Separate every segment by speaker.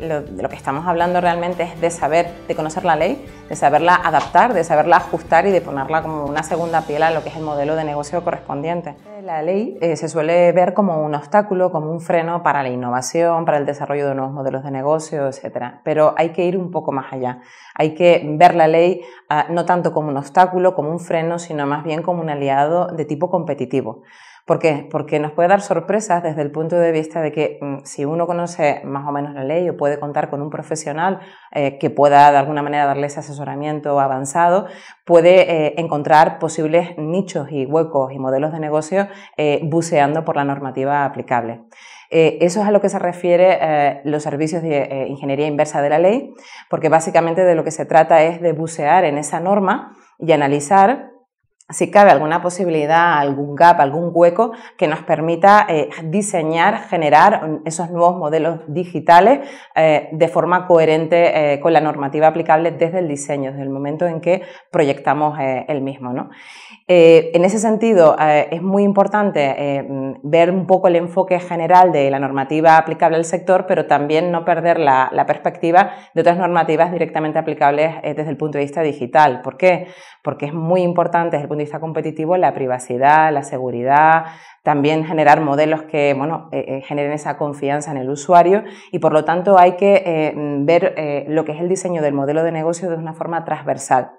Speaker 1: lo, que estamos hablando realmente es de saber, de conocer la ley, de saberla adaptar, de saberla ajustar y de ponerla como una segunda piel a lo que es el modelo de negocio correspondiente. La ley eh, se suele ver como un obstáculo, como un freno para la innovación, para el desarrollo de nuevos modelos de negocio, etc. Pero hay que ir un poco más allá. Hay que ver la ley ah, no tanto como un obstáculo, como un freno, sino más bien como un aliado de tipo competitivo. ¿Por qué? Porque nos puede dar sorpresas desde el punto de vista de que mm, si uno conoce más o menos la ley o puede contar con un profesional eh, que pueda de alguna manera darle ese asesoramiento avanzado, puede eh, encontrar posibles nichos y huecos y modelos de negocio eh, buceando por la normativa aplicable. eso es a lo que se refiere los servicios de ingeniería inversa de la ley, porque básicamente de lo que se trata es de bucear en esa norma y analizar si cabe alguna posibilidad, algún gap, algún hueco que nos permita eh, diseñar, generar esos nuevos modelos digitales eh, de forma coherente eh, con la normativa aplicable desde el diseño, desde el momento en que proyectamos el mismo. en ese sentido, es muy importante ver un poco el enfoque general de la normativa aplicable al sector, pero también no perder la, perspectiva de otras normativas directamente aplicables desde el punto de vista digital. ¿Por qué? Porque es muy importante desde el punto competitivo la privacidad, la seguridad, también generar modelos que eh, eh, generen esa confianza en el usuario y por lo tanto hay que eh, ver lo que es el diseño del modelo de negocio de una forma transversal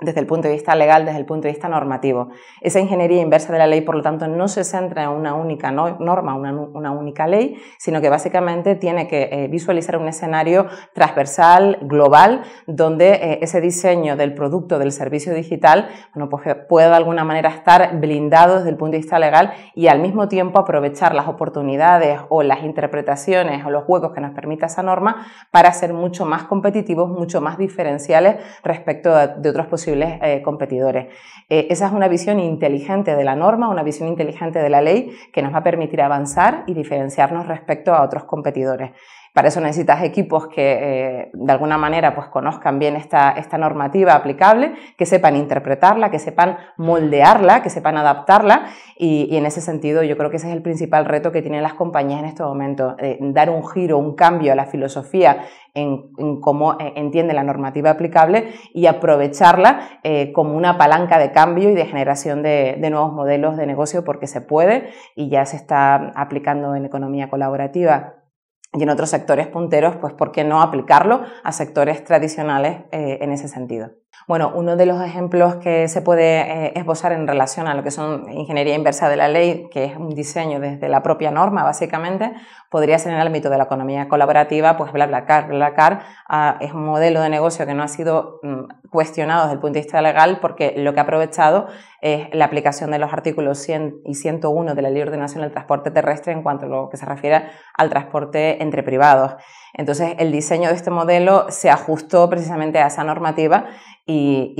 Speaker 1: desde el punto de vista legal, desde el punto de vista normativo. Esa ingeniería inversa de la ley, por lo tanto, no se centra en una única norma, una, única ley, sino que básicamente tiene que eh, visualizar un escenario transversal, global, donde eh, ese diseño del producto, del servicio digital, bueno, pues eh, pueda de alguna manera estar blindado desde el punto de vista legal y al mismo tiempo aprovechar las oportunidades o las interpretaciones o los huecos que nos permita esa norma para ser mucho más competitivos, mucho más diferenciales respecto de, otras otros posibles eh, competidores. Eh, esa es una visión inteligente de la norma, una visión inteligente de la ley que nos va a permitir avanzar y diferenciarnos respecto a otros competidores. Para eso necesitas equipos que eh, de alguna manera pues, conozcan bien esta, normativa aplicable, que sepan interpretarla, que sepan moldearla, que sepan adaptarla y, en ese sentido yo creo que ese es el principal reto que tienen las compañías en estos momentos, eh, dar un giro, un cambio a la filosofía en, cómo eh, entiende la normativa aplicable y aprovecharla como una palanca de cambio y de generación de nuevos modelos de negocio porque se puede y ya se está aplicando en economía colaborativa y en otros sectores punteros, pues ¿por qué no aplicarlo a sectores tradicionales eh, en ese sentido? Bueno, uno de los ejemplos que se puede eh, esbozar en relación a lo que son ingeniería inversa de la ley, que es un diseño desde la propia norma, básicamente, podría ser en el ámbito de la economía colaborativa, pues BlaBlaCar. BlaBlaCar Car ah, es un modelo de negocio que no ha sido mm, cuestionado desde el punto de vista legal porque lo que ha aprovechado es la aplicación de los artículos 100 y 101 de la Ley de Ordenación del Transporte Terrestre en cuanto a lo que se refiere al transporte entre privados. Entonces, el diseño de este modelo se ajustó precisamente a esa normativa y,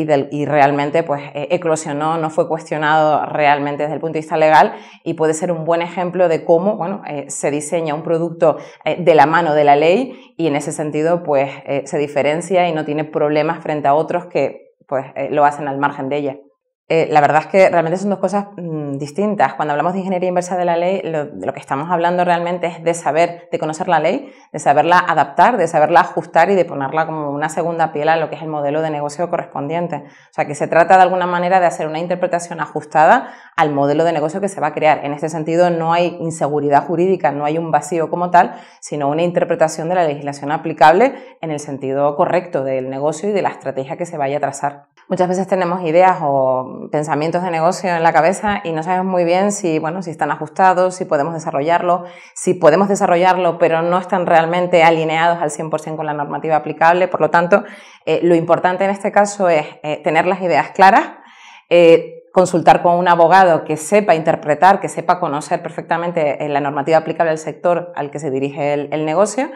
Speaker 1: realmente pues, e, eclosionó, no fue cuestionado realmente desde el punto de vista legal y puede ser un buen ejemplo de cómo bueno, eh, se diseña un producto eh, de la mano de la ley y en ese sentido pues, eh, se diferencia y no tiene problemas frente a otros que pues, lo hacen al margen de ella. Eh, la verdad es que realmente son dos cosas mm, distintas. Cuando hablamos de ingeniería inversa de la ley, lo, lo que estamos hablando realmente es de saber, de conocer la ley, de saberla adaptar, de saberla ajustar y de ponerla como una segunda piel a lo que es el modelo de negocio correspondiente. O sea, que se trata de alguna manera de hacer una interpretación ajustada al modelo de negocio que se va a crear. En este sentido, no hay inseguridad jurídica, no hay un vacío como tal, sino una interpretación de la legislación aplicable en el sentido correcto del negocio y de la estrategia que se vaya a trazar. Muchas veces tenemos ideas o pensamientos de negocio en la cabeza y no sabemos muy bien si, bueno, están ajustados, si podemos desarrollarlo, si podemos desarrollarlo pero no están realmente alineados al 100% con la normativa aplicable. Por lo tanto, eh, lo importante en este caso es eh, tener las ideas claras, eh, consultar con un abogado que sepa interpretar, que sepa conocer perfectamente la normativa aplicable al sector al que se dirige el negocio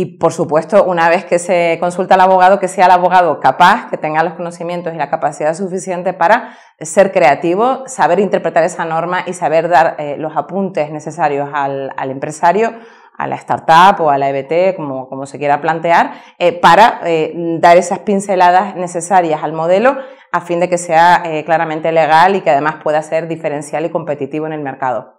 Speaker 1: y por supuesto, una vez que se consulta al abogado, que sea el abogado capaz, que tenga los conocimientos y la capacidad suficiente para ser creativo, saber interpretar esa norma y saber dar eh, los apuntes necesarios al, al, empresario, a la startup o a la EBT, como, se quiera plantear, eh, para eh, dar esas pinceladas necesarias al modelo a fin de que sea claramente legal y que además pueda ser diferencial y competitivo en el mercado.